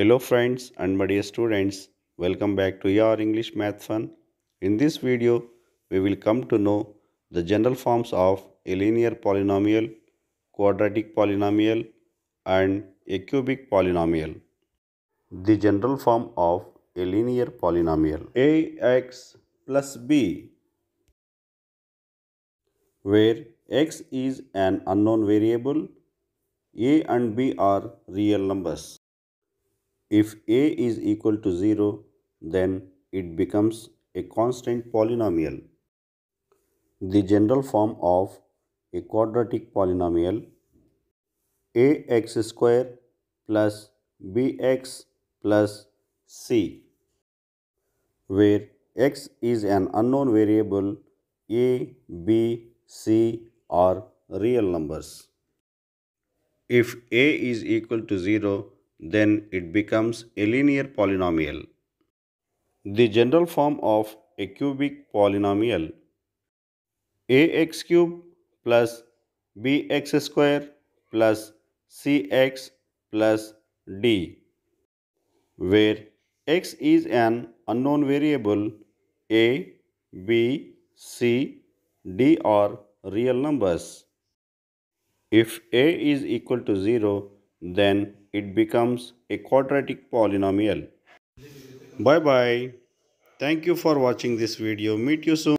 Hello friends and my dear students, welcome back to your English Math Fun. In this video, we will come to know the general forms of a linear polynomial, quadratic polynomial and a cubic polynomial. The general form of a linear polynomial ax plus b where x is an unknown variable, a and b are real numbers. If a is equal to 0, then it becomes a constant polynomial. The general form of a quadratic polynomial ax square plus bx plus c where x is an unknown variable a, b, c are real numbers. If a is equal to 0 then it becomes a linear polynomial. The general form of a cubic polynomial ax cube plus bx square plus cx plus d where x is an unknown variable a, b, c, d are real numbers. If a is equal to 0 then it becomes a quadratic polynomial. Bye bye. Thank you for watching this video. Meet you soon.